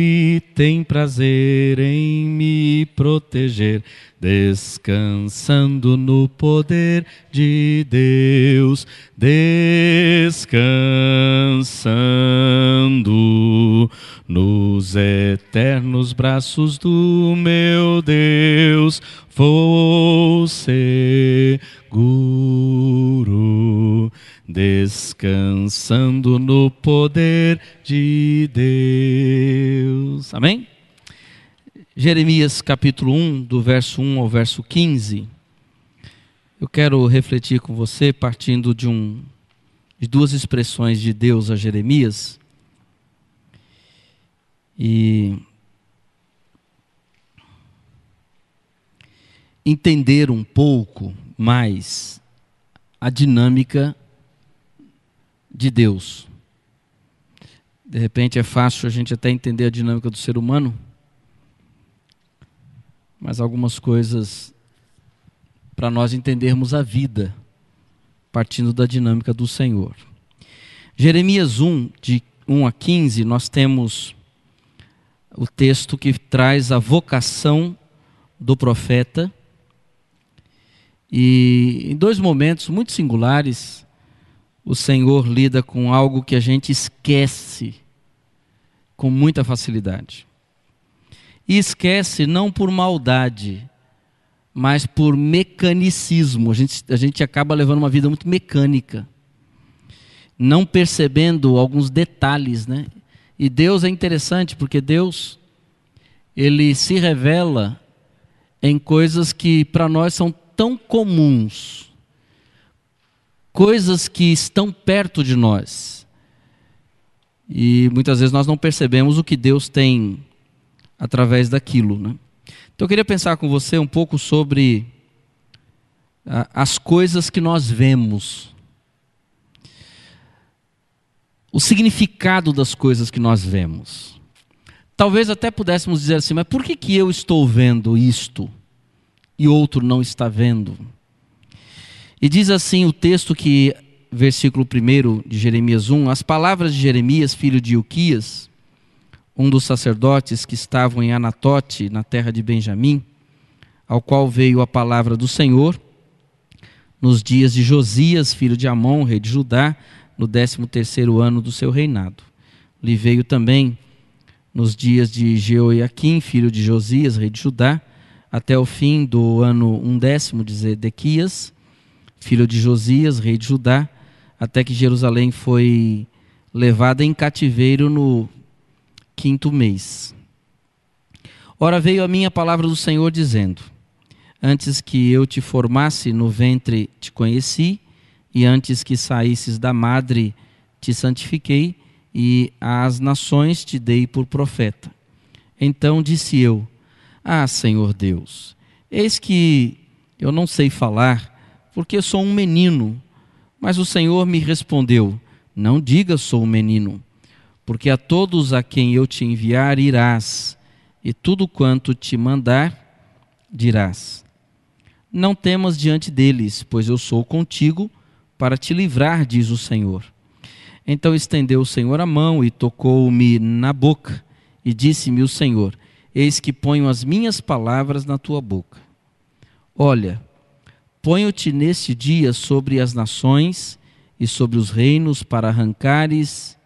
Ele tem prazer em me proteger, descansando no poder de Deus, descansando nos eternos braços do meu Deus, vou seguro descansando no poder de Deus. Amém? Jeremias capítulo 1, do verso 1 ao verso 15. Eu quero refletir com você partindo de, um, de duas expressões de Deus a Jeremias. E entender um pouco mais a dinâmica de Deus. De repente é fácil a gente até entender a dinâmica do ser humano, mas algumas coisas para nós entendermos a vida partindo da dinâmica do Senhor. Jeremias 1, de 1 a 15, nós temos o texto que traz a vocação do profeta. E em dois momentos muito singulares, o Senhor lida com algo que a gente esquece com muita facilidade. E esquece não por maldade, mas por mecanicismo. A gente, a gente acaba levando uma vida muito mecânica, não percebendo alguns detalhes, né? E Deus é interessante porque Deus ele se revela em coisas que para nós são tão comuns, coisas que estão perto de nós. E muitas vezes nós não percebemos o que Deus tem através daquilo. Né? Então eu queria pensar com você um pouco sobre ah, as coisas que nós vemos. O significado das coisas que nós vemos. Talvez até pudéssemos dizer assim, mas por que, que eu estou vendo isto e outro não está vendo? E diz assim o texto que, versículo 1 de Jeremias 1, as palavras de Jeremias, filho de Uquias, um dos sacerdotes que estavam em Anatote, na terra de Benjamim, ao qual veio a palavra do Senhor, nos dias de Josias, filho de Amon, rei de Judá, no décimo terceiro ano do seu reinado. Lhe veio também nos dias de Jeoiaquim, filho de Josias, rei de Judá, até o fim do ano undécimo de Zedequias, filho de Josias, rei de Judá, até que Jerusalém foi levada em cativeiro no quinto mês. Ora veio a minha palavra do Senhor dizendo: Antes que eu te formasse no ventre te conheci, e antes que saísses da madre te santifiquei, e às nações te dei por profeta. Então disse eu: Ah, Senhor Deus, eis que eu não sei falar, porque sou um menino. Mas o Senhor me respondeu: Não diga sou um menino, porque a todos a quem eu te enviar irás, e tudo quanto te mandar dirás. Não temas diante deles, pois eu sou contigo para te livrar, diz o Senhor. Então estendeu o Senhor a mão e tocou-me na boca, e disse-me o Senhor: Eis que ponho as minhas palavras na tua boca. Olha, Ponho-te neste dia sobre as nações e sobre os reinos para arrancares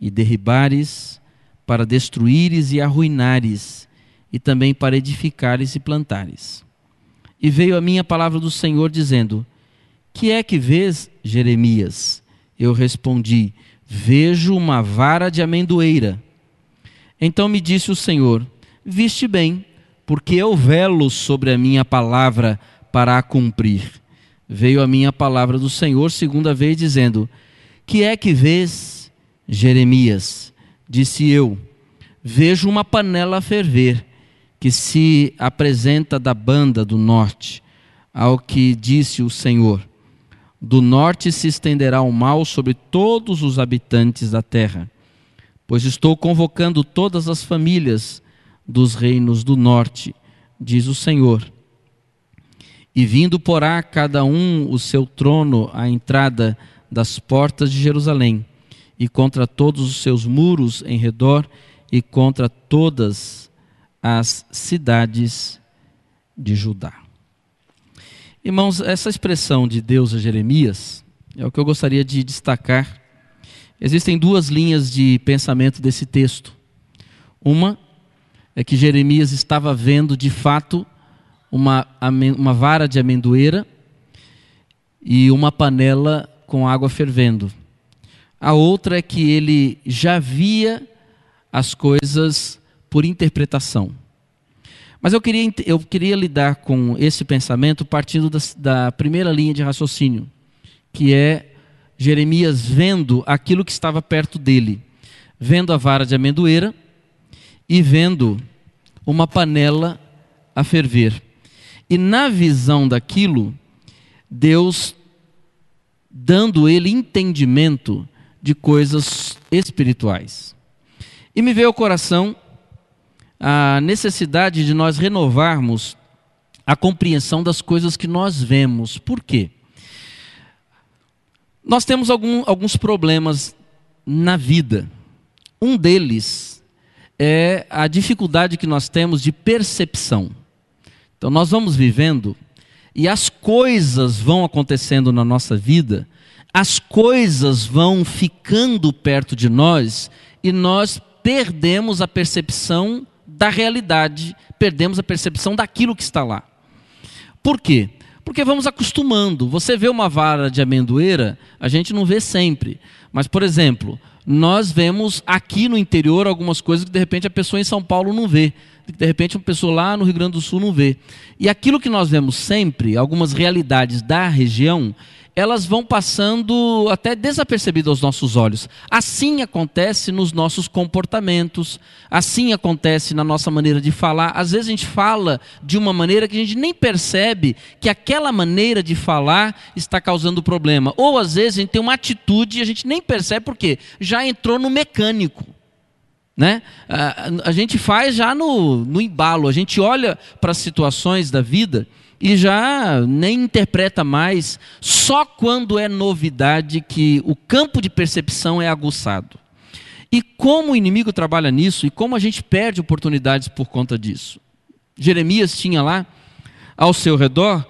e derribares, para destruíres e arruinares, e também para edificares e plantares. E veio a minha palavra do Senhor dizendo: Que é que vês, Jeremias? Eu respondi: Vejo uma vara de amendoeira. Então me disse o Senhor: Viste bem, porque eu velo sobre a minha palavra para a cumprir. Veio a minha palavra do Senhor segunda vez dizendo: Que é que vês, Jeremias? Disse eu: Vejo uma panela a ferver que se apresenta da banda do norte, ao que disse o Senhor: Do norte se estenderá o mal sobre todos os habitantes da terra, pois estou convocando todas as famílias dos reinos do norte, diz o Senhor e vindo porá cada um o seu trono à entrada das portas de Jerusalém, e contra todos os seus muros em redor, e contra todas as cidades de Judá. Irmãos, essa expressão de Deus a Jeremias é o que eu gostaria de destacar. Existem duas linhas de pensamento desse texto. Uma é que Jeremias estava vendo de fato uma, uma vara de amendoeira e uma panela com água fervendo. A outra é que ele já via as coisas por interpretação. Mas eu queria, eu queria lidar com esse pensamento partindo da, da primeira linha de raciocínio, que é Jeremias vendo aquilo que estava perto dele, vendo a vara de amendoeira e vendo uma panela a ferver. E na visão daquilo, Deus dando ele entendimento de coisas espirituais. E me veio ao coração a necessidade de nós renovarmos a compreensão das coisas que nós vemos. Por quê? Nós temos algum, alguns problemas na vida. Um deles é a dificuldade que nós temos de percepção. Então nós vamos vivendo e as coisas vão acontecendo na nossa vida, as coisas vão ficando perto de nós e nós perdemos a percepção da realidade, perdemos a percepção daquilo que está lá. Por quê? Porque vamos acostumando. Você vê uma vara de amendoeira, a gente não vê sempre. Mas, por exemplo, nós vemos aqui no interior algumas coisas que de repente a pessoa em São Paulo não vê de repente uma pessoa lá no Rio Grande do Sul não vê. E aquilo que nós vemos sempre, algumas realidades da região, elas vão passando até desapercebidas aos nossos olhos. Assim acontece nos nossos comportamentos, assim acontece na nossa maneira de falar. Às vezes a gente fala de uma maneira que a gente nem percebe que aquela maneira de falar está causando problema. Ou às vezes a gente tem uma atitude e a gente nem percebe porque já entrou no mecânico. Né? A, a gente faz já no, no embalo, a gente olha para as situações da vida e já nem interpreta mais, só quando é novidade que o campo de percepção é aguçado. E como o inimigo trabalha nisso e como a gente perde oportunidades por conta disso. Jeremias tinha lá, ao seu redor,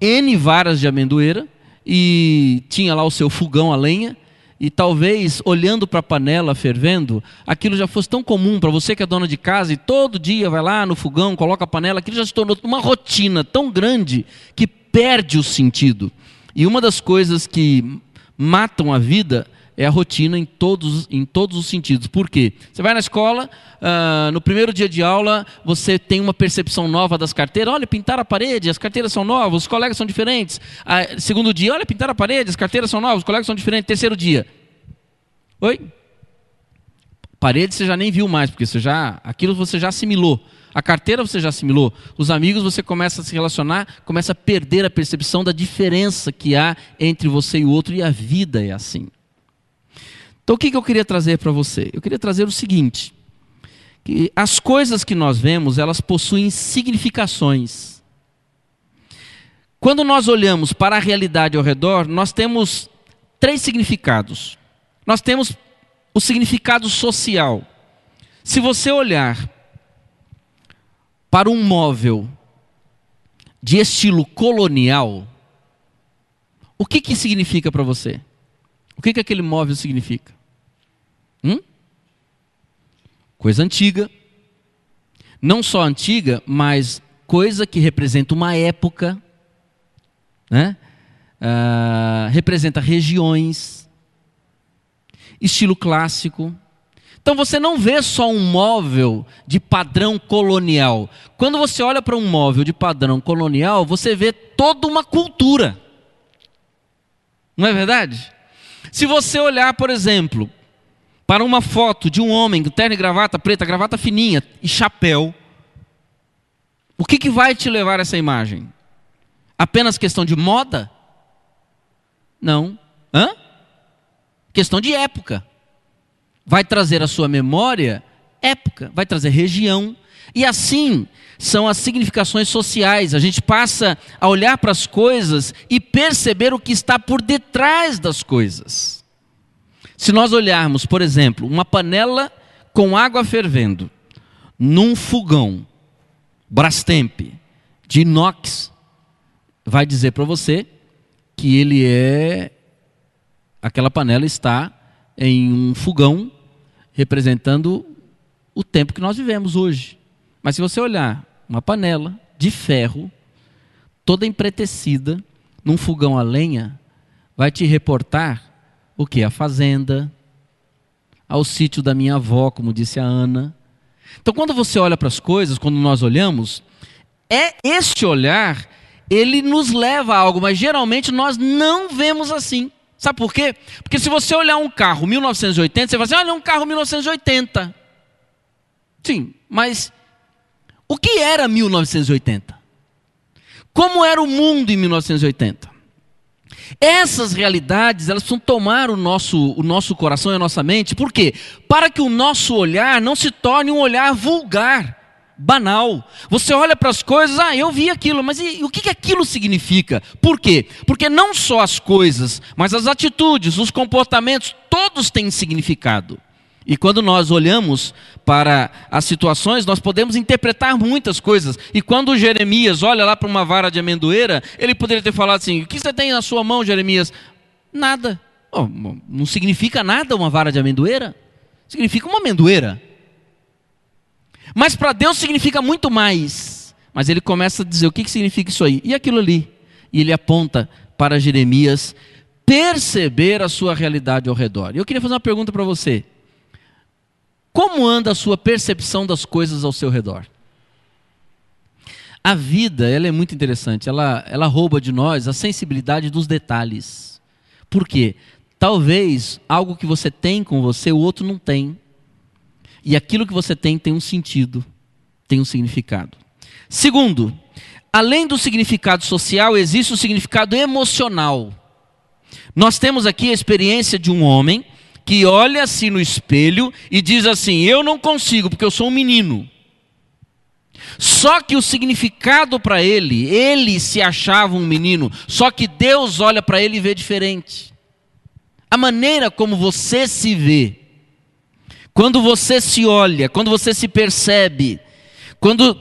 N varas de amendoeira e tinha lá o seu fogão a lenha e talvez olhando para a panela fervendo, aquilo já fosse tão comum para você que é dona de casa e todo dia vai lá no fogão, coloca a panela, aquilo já se tornou uma rotina tão grande que perde o sentido. E uma das coisas que matam a vida é a rotina em todos, em todos os sentidos. Por quê? Você vai na escola, uh, no primeiro dia de aula, você tem uma percepção nova das carteiras. Olha, pintar a parede, as carteiras são novas, os colegas são diferentes. Uh, segundo dia, olha, pintar a parede, as carteiras são novas, os colegas são diferentes. Terceiro dia. Oi? Parede você já nem viu mais, porque você já, aquilo você já assimilou. A carteira você já assimilou. Os amigos você começa a se relacionar, começa a perder a percepção da diferença que há entre você e o outro, e a vida é assim. Então o que, eu queria trazer para você? Eu queria trazer o seguinte: que as coisas que nós vemos, elas possuem significações. Quando nós olhamos para a realidade ao redor, nós temos três significados. Nós temos o significado social. Se você olhar para um móvel de estilo colonial, o que, que significa para você? O que, que aquele móvel significa? coisa antiga, não só antiga, mas coisa que representa uma época, né? Uh, representa regiões, estilo clássico. Então você não vê só um móvel de padrão colonial. Quando você olha para um móvel de padrão colonial, você vê toda uma cultura. Não é verdade? Se você olhar, por exemplo, para uma foto de um homem com terno e gravata preta, gravata fininha e chapéu, o que, que vai te levar a essa imagem? Apenas questão de moda? Não. Hã? Questão de época. Vai trazer à sua memória época, vai trazer região. E assim são as significações sociais. A gente passa a olhar para as coisas e perceber o que está por detrás das coisas. Se nós olharmos, por exemplo, uma panela com água fervendo num fogão Brastemp de inox, vai dizer para você que ele é aquela panela está em um fogão representando o tempo que nós vivemos hoje. Mas se você olhar uma panela de ferro toda empretecida num fogão a lenha, vai te reportar o que? A fazenda, ao sítio da minha avó, como disse a Ana. Então, quando você olha para as coisas, quando nós olhamos, é este olhar, ele nos leva a algo, mas geralmente nós não vemos assim. Sabe por quê? Porque se você olhar um carro 1980, você vai dizer: olha é um carro 1980. Sim, mas o que era 1980? Como era o mundo em 1980? Essas realidades, elas precisam tomar o nosso, o nosso coração e a nossa mente, por quê? Para que o nosso olhar não se torne um olhar vulgar, banal. Você olha para as coisas, ah, eu vi aquilo, mas e, o que, que aquilo significa? Por quê? Porque não só as coisas, mas as atitudes, os comportamentos, todos têm significado. E quando nós olhamos para as situações, nós podemos interpretar muitas coisas. E quando Jeremias olha lá para uma vara de amendoeira, ele poderia ter falado assim: O que você tem na sua mão, Jeremias? Nada. Oh, não significa nada uma vara de amendoeira. Significa uma amendoeira. Mas para Deus significa muito mais. Mas ele começa a dizer: O que, que significa isso aí? E aquilo ali. E ele aponta para Jeremias perceber a sua realidade ao redor. E eu queria fazer uma pergunta para você. Como anda a sua percepção das coisas ao seu redor? A vida, ela é muito interessante, ela, ela rouba de nós a sensibilidade dos detalhes. Por quê? Talvez algo que você tem com você, o outro não tem. E aquilo que você tem tem um sentido, tem um significado. Segundo, além do significado social, existe o significado emocional. Nós temos aqui a experiência de um homem que olha-se no espelho e diz assim: Eu não consigo, porque eu sou um menino. Só que o significado para ele, ele se achava um menino, só que Deus olha para ele e vê diferente. A maneira como você se vê, quando você se olha, quando você se percebe, quando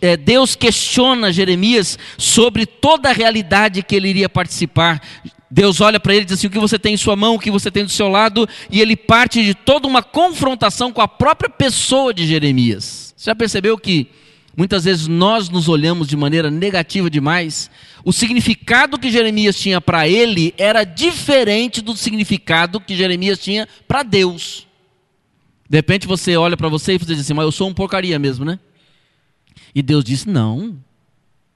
é, Deus questiona Jeremias sobre toda a realidade que ele iria participar, Deus olha para ele e diz assim: o que você tem em sua mão, o que você tem do seu lado, e ele parte de toda uma confrontação com a própria pessoa de Jeremias. Você já percebeu que muitas vezes nós nos olhamos de maneira negativa demais? O significado que Jeremias tinha para ele era diferente do significado que Jeremias tinha para Deus. De repente você olha para você e diz assim: mas eu sou um porcaria mesmo, né? E Deus disse: não,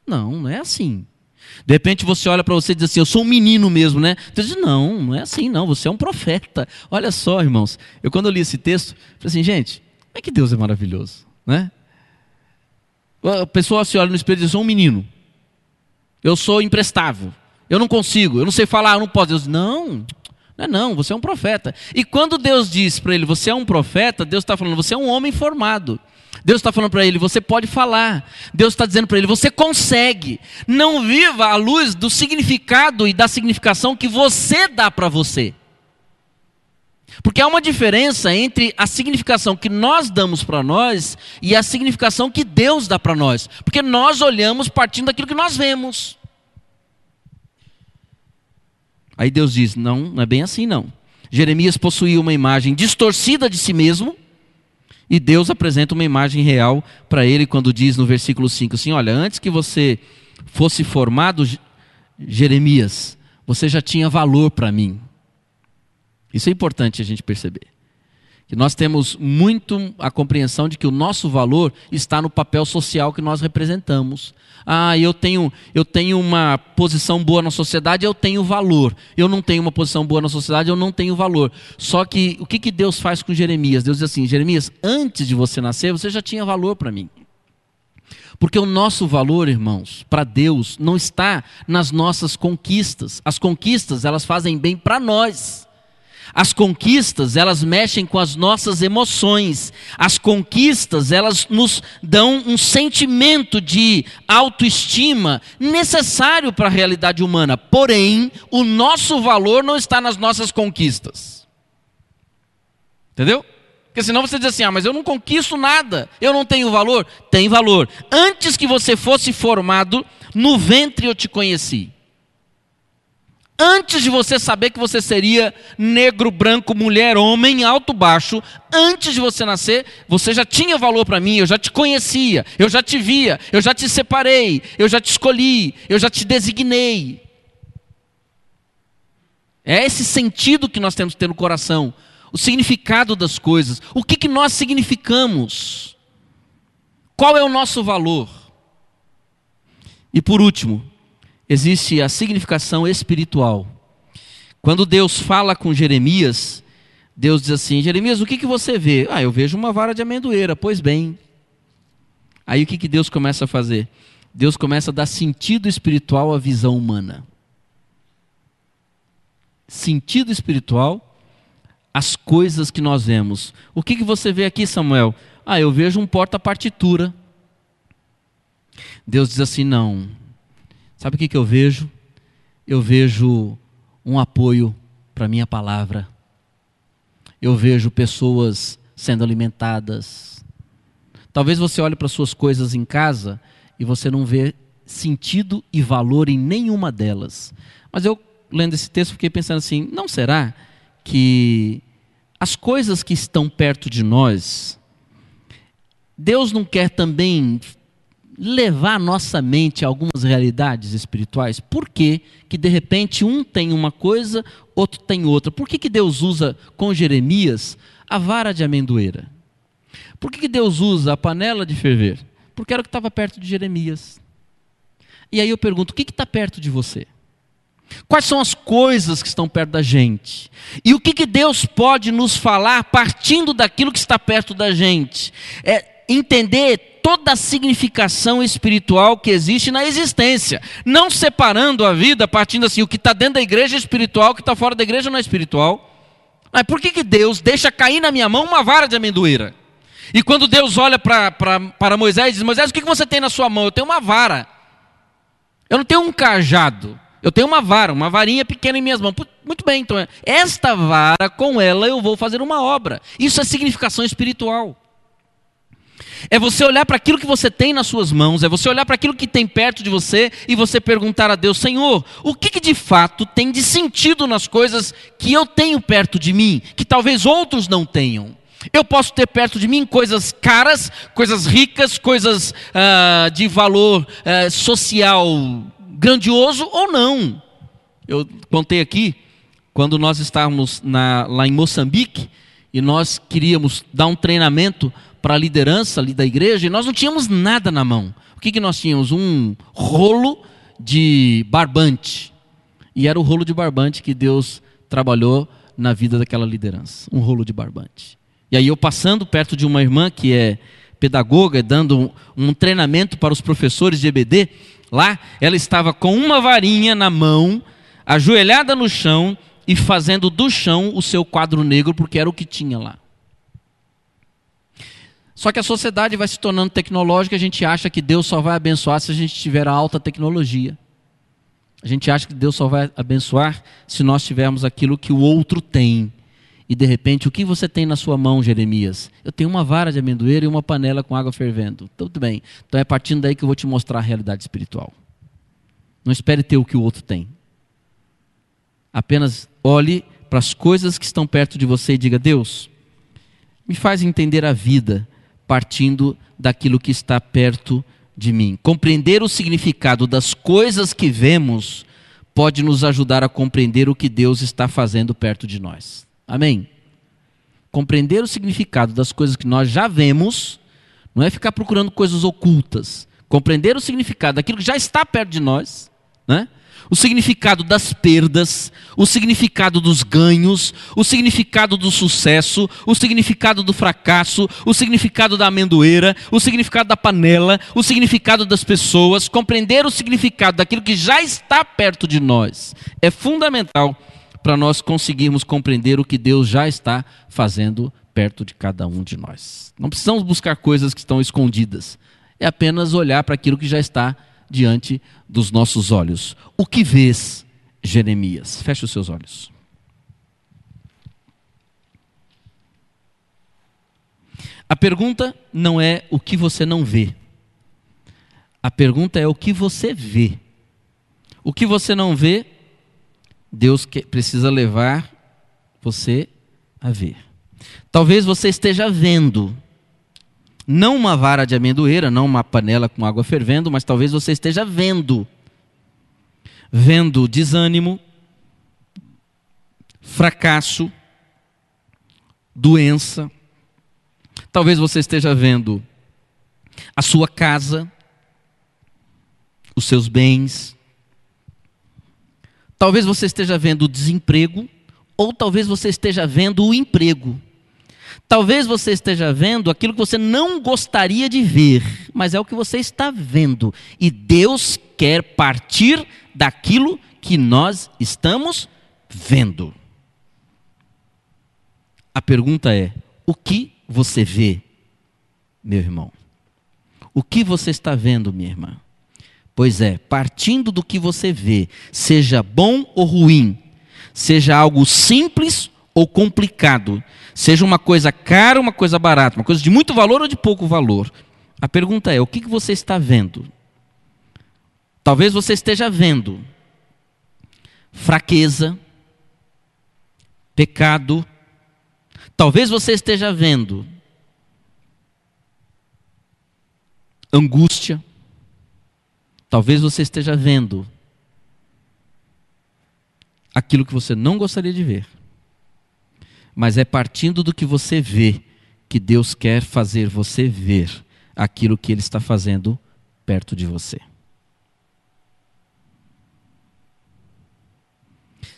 não, não é assim. De repente você olha para você e diz assim: Eu sou um menino mesmo, né? Você diz: Não, não é assim, não. Você é um profeta. Olha só, irmãos. Eu, quando eu li esse texto, falei assim: Gente, como é que Deus é maravilhoso, né? A pessoa se olha no espelho e diz: Eu sou um menino. Eu sou imprestável. Eu não consigo. Eu não sei falar. Eu não posso. Deus diz: Não. Não é não, você é um profeta. E quando Deus diz para ele, você é um profeta, Deus está falando, você é um homem formado. Deus está falando para ele: você pode falar. Deus está dizendo para ele: você consegue. Não viva à luz do significado e da significação que você dá para você. Porque há uma diferença entre a significação que nós damos para nós e a significação que Deus dá para nós. Porque nós olhamos partindo daquilo que nós vemos. Aí Deus diz: não, não é bem assim não. Jeremias possuía uma imagem distorcida de si mesmo e Deus apresenta uma imagem real para ele quando diz no versículo 5 assim: Olha, antes que você fosse formado, Jeremias, você já tinha valor para mim. Isso é importante a gente perceber que nós temos muito a compreensão de que o nosso valor está no papel social que nós representamos. Ah, eu tenho, eu tenho uma posição boa na sociedade, eu tenho valor. Eu não tenho uma posição boa na sociedade, eu não tenho valor. Só que o que, que Deus faz com Jeremias? Deus diz assim: Jeremias, antes de você nascer, você já tinha valor para mim. Porque o nosso valor, irmãos, para Deus não está nas nossas conquistas. As conquistas, elas fazem bem para nós. As conquistas, elas mexem com as nossas emoções. As conquistas, elas nos dão um sentimento de autoestima necessário para a realidade humana. Porém, o nosso valor não está nas nossas conquistas. Entendeu? Porque senão você diz assim: ah, mas eu não conquisto nada, eu não tenho valor. Tem valor. Antes que você fosse formado, no ventre eu te conheci. Antes de você saber que você seria negro, branco, mulher, homem, alto, baixo, antes de você nascer, você já tinha valor para mim, eu já te conhecia, eu já te via, eu já te separei, eu já te escolhi, eu já te designei. É esse sentido que nós temos que ter no coração, o significado das coisas, o que, que nós significamos, qual é o nosso valor. E por último, existe a significação espiritual. Quando Deus fala com Jeremias, Deus diz assim: Jeremias, o que, que você vê? Ah, eu vejo uma vara de amendoeira, pois bem. Aí o que, que Deus começa a fazer? Deus começa a dar sentido espiritual à visão humana. Sentido espiritual às coisas que nós vemos. O que, que você vê aqui, Samuel? Ah, eu vejo um porta-partitura. Deus diz assim: não, Sabe o que, que eu vejo? Eu vejo um apoio para a minha palavra. Eu vejo pessoas sendo alimentadas. Talvez você olhe para suas coisas em casa e você não vê sentido e valor em nenhuma delas. Mas eu, lendo esse texto, fiquei pensando assim: não será que as coisas que estão perto de nós, Deus não quer também levar a nossa mente a algumas realidades espirituais? Por que, que de repente um tem uma coisa, outro tem outra? Por que, que Deus usa com Jeremias a vara de amendoeira? Por que, que Deus usa a panela de ferver? Porque era o que estava perto de Jeremias. E aí eu pergunto: o que está perto de você? Quais são as coisas que estão perto da gente? E o que, que Deus pode nos falar partindo daquilo que está perto da gente? É entender toda a significação espiritual que existe na existência, não separando a vida, partindo assim, o que está dentro da igreja é espiritual, o que está fora da igreja não é espiritual. Mas por que, que Deus deixa cair na minha mão uma vara de amendoeira? E quando Deus olha para Moisés e diz: Moisés, o que, que você tem na sua mão? Eu tenho uma vara. Eu não tenho um cajado. Eu tenho uma vara, uma varinha pequena em minhas mãos. Muito bem, então, é, esta vara, com ela eu vou fazer uma obra. Isso é significação espiritual. É você olhar para aquilo que você tem nas suas mãos, é você olhar para aquilo que tem perto de você e você perguntar a Deus: Senhor, o que, que, de fato tem de sentido nas coisas que eu tenho perto de mim, que talvez outros não tenham? Eu posso ter perto de mim coisas caras, coisas ricas, coisas ah, de valor ah, social grandioso ou não. Eu contei aqui, quando nós estávamos na, lá em Moçambique, e nós queríamos dar um treinamento para a liderança ali da igreja e nós não tínhamos nada na mão. O que, que nós tínhamos? Um rolo de barbante. E era o rolo de barbante que Deus trabalhou na vida daquela liderança. Um rolo de barbante. E aí eu passando perto de uma irmã que é pedagoga, dando um, um treinamento para os professores de EBD, lá ela estava com uma varinha na mão, ajoelhada no chão e fazendo do chão o seu quadro negro, porque era o que tinha lá. Só que a sociedade vai se tornando tecnológica, a gente acha que Deus só vai abençoar se a gente tiver a alta tecnologia. A gente acha que Deus só vai abençoar se nós tivermos aquilo que o outro tem. E de repente, o que você tem na sua mão, Jeremias? Eu tenho uma vara de amendoeira e uma panela com água fervendo. Tudo bem. Então é partindo daí que eu vou te mostrar a realidade espiritual. Não espere ter o que o outro tem. Apenas olhe para as coisas que estão perto de você e diga: Deus, me faz entender a vida partindo daquilo que está perto de mim. Compreender o significado das coisas que vemos pode nos ajudar a compreender o que Deus está fazendo perto de nós. Amém? Compreender o significado das coisas que nós já vemos não é ficar procurando coisas ocultas. Compreender o significado daquilo que já está perto de nós, né? o significado das perdas, o significado dos ganhos, o significado do sucesso, o significado do fracasso, o significado da amendoeira, o significado da panela, o significado das pessoas, compreender o significado daquilo que já está perto de nós é fundamental para nós conseguirmos compreender o que Deus já está fazendo perto de cada um de nós. Não precisamos buscar coisas que estão escondidas, é apenas olhar para aquilo que já está diante dos nossos olhos. O que vês, Jeremias? Feche os seus olhos. A pergunta não é o que você não vê. A pergunta é o que você vê. O que você não vê, Deus precisa levar você a ver. Talvez você esteja vendo, não uma vara de amendoeira, não uma panela com água fervendo, mas talvez você esteja vendo. Vendo desânimo, fracasso, doença. Talvez você esteja vendo a sua casa, os seus bens. Talvez você esteja vendo o desemprego, ou talvez você esteja vendo o emprego. Talvez você esteja vendo aquilo que você não gostaria de ver, mas é o que você está vendo. E Deus quer partir daquilo que nós estamos vendo. A pergunta é: o que você vê, meu irmão? O que você está vendo, minha irmã? Pois é, partindo do que você vê, seja bom ou ruim, seja algo simples ou complicado, seja uma coisa cara, uma coisa barata, uma coisa de muito valor ou de pouco valor. A pergunta é: o que você está vendo? Talvez você esteja vendo fraqueza, pecado. Talvez você esteja vendo angústia. Talvez você esteja vendo aquilo que você não gostaria de ver mas é partindo do que você vê que Deus quer fazer você ver aquilo que Ele está fazendo perto de você.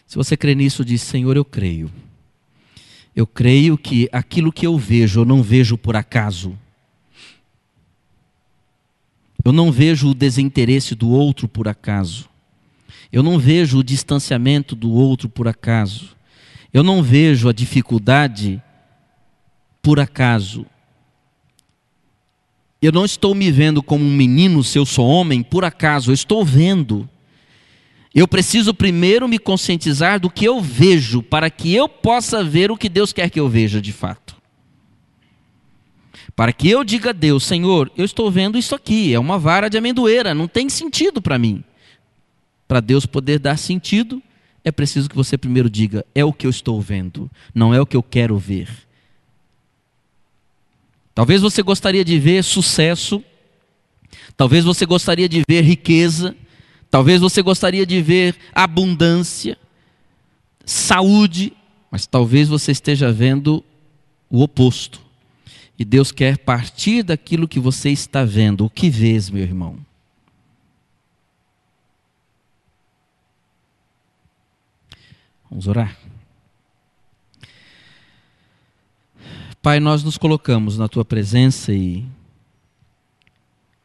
Se você crê nisso, diz: Senhor, eu creio. Eu creio que aquilo que eu vejo, eu não vejo por acaso. Eu não vejo o desinteresse do outro por acaso. Eu não vejo o distanciamento do outro por acaso. Eu não vejo a dificuldade por acaso. Eu não estou me vendo como um menino se eu sou homem por acaso, eu estou vendo. Eu preciso primeiro me conscientizar do que eu vejo, para que eu possa ver o que Deus quer que eu veja de fato. Para que eu diga a Deus, Senhor, eu estou vendo isso aqui, é uma vara de amendoeira, não tem sentido para mim. Para Deus poder dar sentido, é preciso que você primeiro diga: é o que eu estou vendo, não é o que eu quero ver. Talvez você gostaria de ver sucesso, talvez você gostaria de ver riqueza, talvez você gostaria de ver abundância, saúde, mas talvez você esteja vendo o oposto. E Deus quer partir daquilo que você está vendo. O que vês, meu irmão? Vamos orar. Pai, nós nos colocamos na tua presença e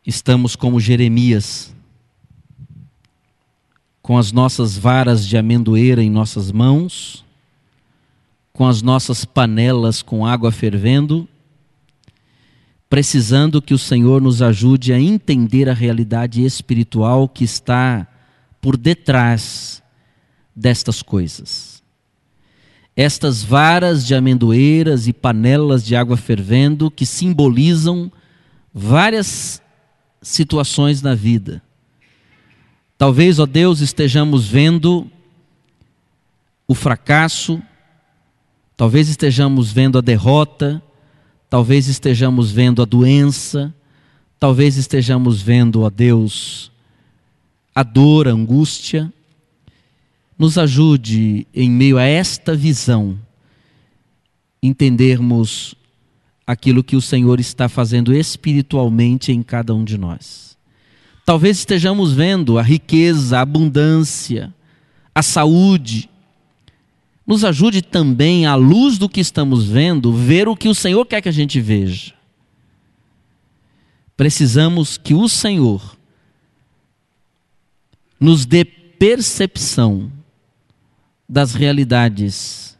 estamos como Jeremias, com as nossas varas de amendoeira em nossas mãos, com as nossas panelas com água fervendo, precisando que o Senhor nos ajude a entender a realidade espiritual que está por detrás destas coisas. Estas varas de amendoeiras e panelas de água fervendo que simbolizam várias situações na vida. Talvez, ó Deus, estejamos vendo o fracasso, talvez estejamos vendo a derrota, talvez estejamos vendo a doença, talvez estejamos vendo, ó Deus, a dor, a angústia nos ajude, em meio a esta visão, entendermos aquilo que o Senhor está fazendo espiritualmente em cada um de nós. Talvez estejamos vendo a riqueza, a abundância, a saúde. Nos ajude também, à luz do que estamos vendo, ver o que o Senhor quer que a gente veja. Precisamos que o Senhor nos dê percepção das realidades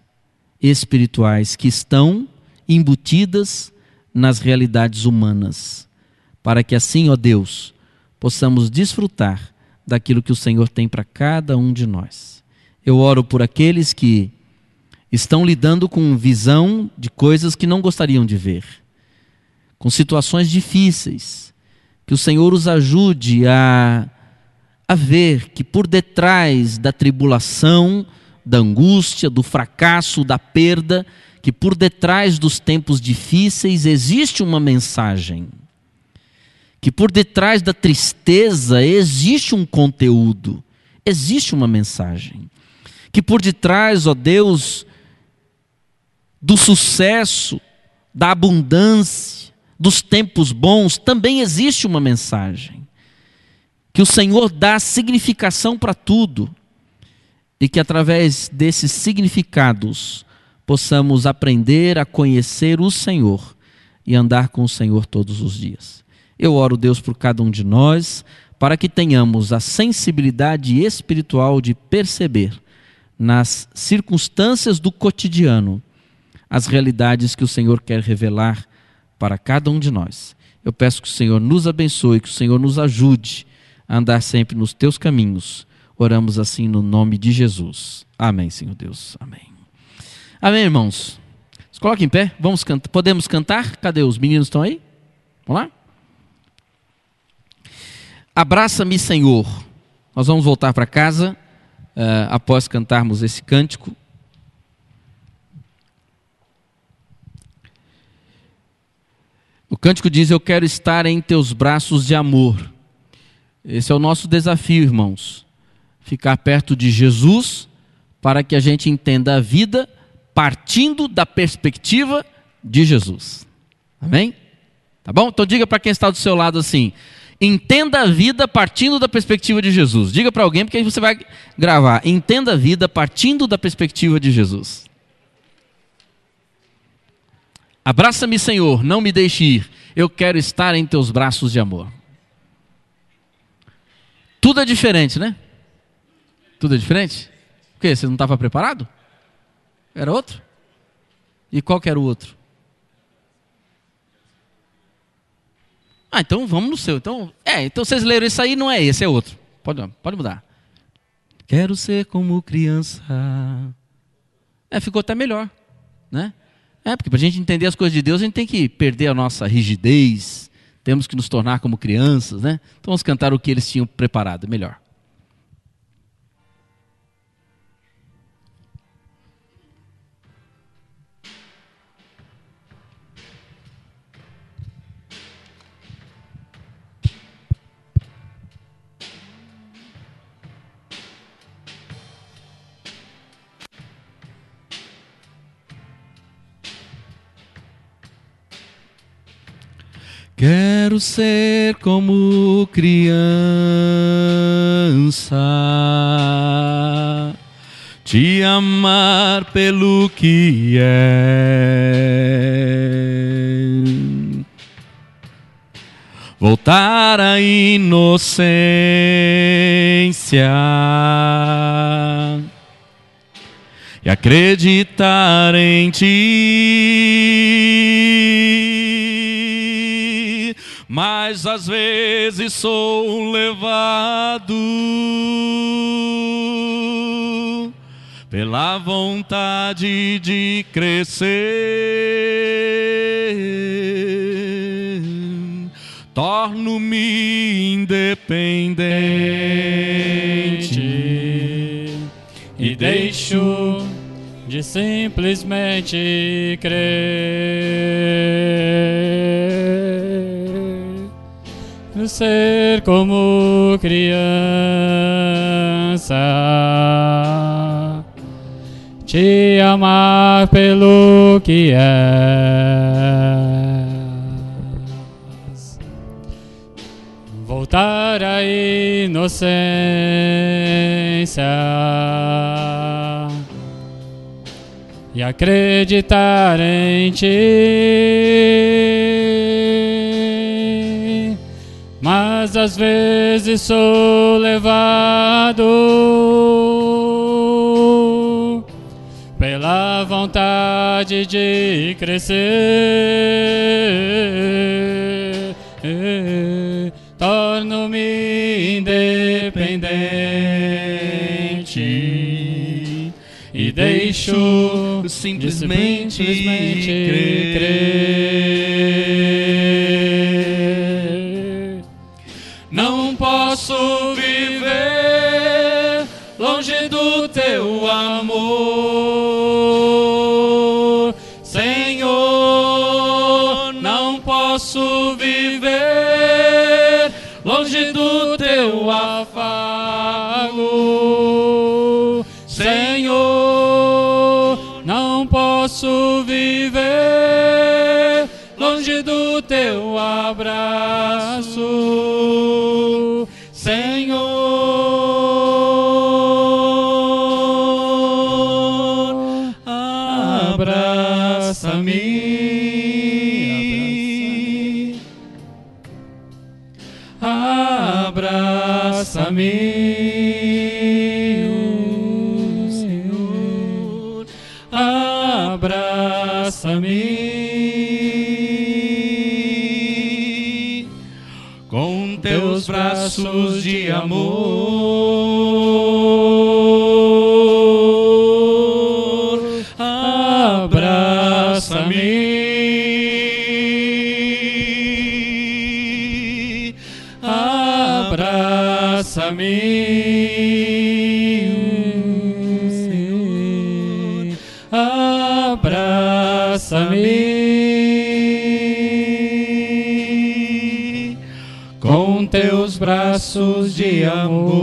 espirituais que estão embutidas nas realidades humanas, para que assim, ó Deus, possamos desfrutar daquilo que o Senhor tem para cada um de nós. Eu oro por aqueles que estão lidando com visão de coisas que não gostariam de ver, com situações difíceis, que o Senhor os ajude a a ver que por detrás da tribulação, da angústia, do fracasso, da perda, que por detrás dos tempos difíceis existe uma mensagem. Que por detrás da tristeza existe um conteúdo, existe uma mensagem. Que por detrás, ó Deus, do sucesso, da abundância, dos tempos bons, também existe uma mensagem. Que o Senhor dá significação para tudo e que através desses significados possamos aprender a conhecer o Senhor e andar com o Senhor todos os dias. Eu oro, Deus, por cada um de nós, para que tenhamos a sensibilidade espiritual de perceber nas circunstâncias do cotidiano as realidades que o Senhor quer revelar para cada um de nós. Eu peço que o Senhor nos abençoe, que o Senhor nos ajude a andar sempre nos teus caminhos Oramos assim no nome de Jesus. Amém, Senhor Deus. Amém. Amém, irmãos. Se coloque em pé. Vamos cantar. Podemos cantar? Cadê os meninos estão aí? Vamos lá? Abraça-me, Senhor. Nós vamos voltar para casa uh, após cantarmos esse cântico. O cântico diz: Eu quero estar em teus braços de amor. Esse é o nosso desafio, irmãos ficar perto de Jesus para que a gente entenda a vida partindo da perspectiva de Jesus. Amém? Tá bom? Então diga para quem está do seu lado assim: entenda a vida partindo da perspectiva de Jesus. Diga para alguém, porque aí você vai gravar. Entenda a vida partindo da perspectiva de Jesus. Abraça-me, Senhor, não me deixe ir. Eu quero estar em teus braços de amor. Tudo é diferente, né? Tudo é diferente? O quê? Você não estava preparado? Era outro? E qual que era o outro? Ah, então vamos no seu. Então, é, então vocês leram isso aí, não é esse, é outro. Pode, pode mudar. Quero ser como criança. É, ficou até melhor, né? É, porque para a gente entender as coisas de Deus, a gente tem que perder a nossa rigidez, temos que nos tornar como crianças, né? Então vamos cantar o que eles tinham preparado, melhor. Quero ser como criança, te amar pelo que é, voltar à inocência e acreditar em ti mas às vezes sou levado pela vontade de crescer. Torno-me independente e deixo de simplesmente crer ser como criança, te amar pelo que é, voltar à inocência e acreditar em ti. mas às vezes sou levado pela vontade de crescer. Torno-me independente e deixo simplesmente, simplesmente crer. Não posso viver longe do teu amor, Senhor. Não posso viver longe do teu afago, Senhor. Não posso teus braços de amor. laços de amor.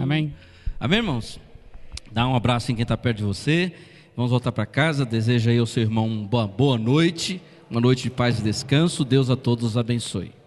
Amém. Amém, irmãos? Dá um abraço em quem está perto de você. Vamos voltar para casa. Deseja aí ao seu irmão uma boa noite, uma noite de paz e descanso. Deus a todos abençoe.